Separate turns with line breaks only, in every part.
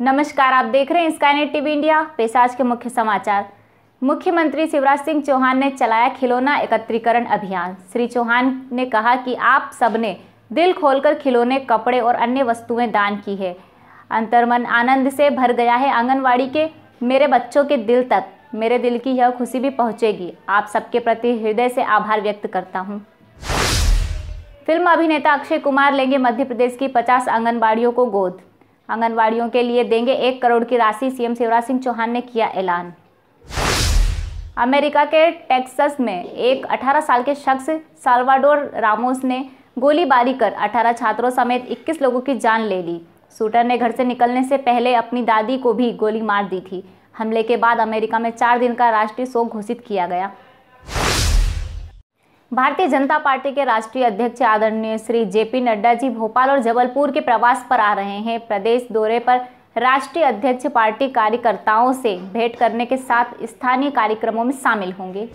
नमस्कार आप देख रहे हैं स्काईनेट टीवी इंडिया पेशाज के मुख्य समाचार मुख्यमंत्री शिवराज सिंह चौहान ने चलाया खिलौना एकत्रीकरण अभियान श्री चौहान ने कहा कि आप सबने दिल खोलकर खिलौने कपड़े और अन्य वस्तुएं दान की है अंतर्मन आनंद से भर गया है आंगनवाड़ी के मेरे बच्चों के दिल तक मेरे दिल की यह खुशी भी पहुंचेगी आप सबके प्रति हृदय से आभार व्यक्त करता हूं। फिल्म अभिनेता अक्षय कुमार लेंगे मध्य प्रदेश की 50 आंगनबाड़ियों को गोद आंगनवाड़ियों के लिए देंगे एक करोड़ की राशि सीएम शिवराज सिंह चौहान ने किया ऐलान अमेरिका के टेक्सास में एक 18 साल के शख्स साल्वाडोर रामोस ने गोलीबारी कर 18 छात्रों समेत 21 लोगों की जान ले ली शूटर ने घर से निकलने से पहले अपनी दादी को भी गोली मार दी थी हमले के बाद अमेरिका में चार दिन का राष्ट्रीय शोक घोषित किया गया भारतीय जनता पार्टी के राष्ट्रीय अध्यक्ष आदरणीय श्री जेपी नड्डा जी भोपाल और जबलपुर के प्रवास पर आ रहे हैं प्रदेश दौरे पर राष्ट्रीय अध्यक्ष पार्टी कार्यकर्ताओं से भेंट करने के साथ स्थानीय कार्यक्रमों में शामिल होंगे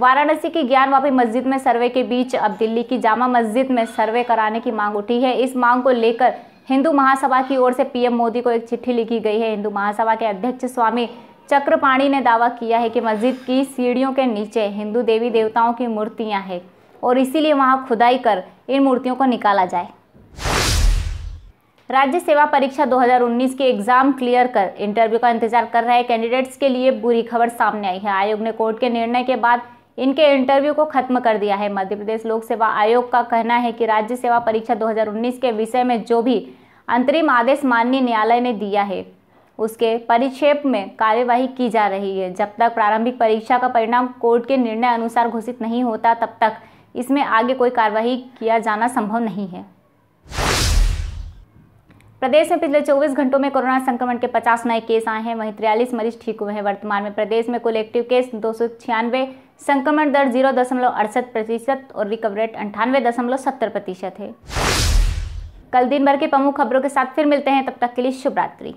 वाराणसी की ज्ञान मस्जिद में सर्वे के बीच अब दिल्ली की जामा मस्जिद में सर्वे कराने की मांग उठी है इस मांग को लेकर हिंदू महासभा की ओर से पीएम मोदी को एक चिट्ठी लिखी गई है हिंदू महासभा के अध्यक्ष स्वामी चक्रपाणी ने दावा किया है कि मस्जिद की सीढ़ियों के नीचे हिंदू देवी देवताओं की मूर्तियां हैं और इसीलिए वहां खुदाई कर इन मूर्तियों को निकाला जाए राज्य सेवा परीक्षा 2019 के एग्जाम क्लियर कर इंटरव्यू का इंतजार कर रहे कैंडिडेट्स के लिए बुरी खबर सामने आई है आयोग ने कोर्ट के निर्णय के बाद इनके इंटरव्यू को खत्म कर दिया है मध्य प्रदेश लोक सेवा आयोग का कहना है कि राज्य सेवा परीक्षा 2019 के विषय में जो भी अंतरिम आदेश माननीय न्यायालय ने दिया है उसके परिक्षेप में कार्यवाही की जा रही है जब तक प्रारंभिक परीक्षा का परिणाम कोर्ट के निर्णय अनुसार घोषित नहीं होता तब तक इसमें आगे कोई कार्यवाही किया जाना संभव नहीं है प्रदेश में पिछले 24 घंटों में कोरोना संक्रमण के 50 नए केस आए हैं वहीं तिरयालीस मरीज ठीक हुए हैं वर्तमान में प्रदेश में कुल एक्टिव केस दो संक्रमण दर जीरो दशमलव अड़सठ प्रतिशत और रिकवरी रेट अंठानवे दशमलव सत्तर प्रतिशत है कल दिन भर की प्रमुख खबरों के साथ फिर मिलते हैं तब तक के लिए शुभरात्रि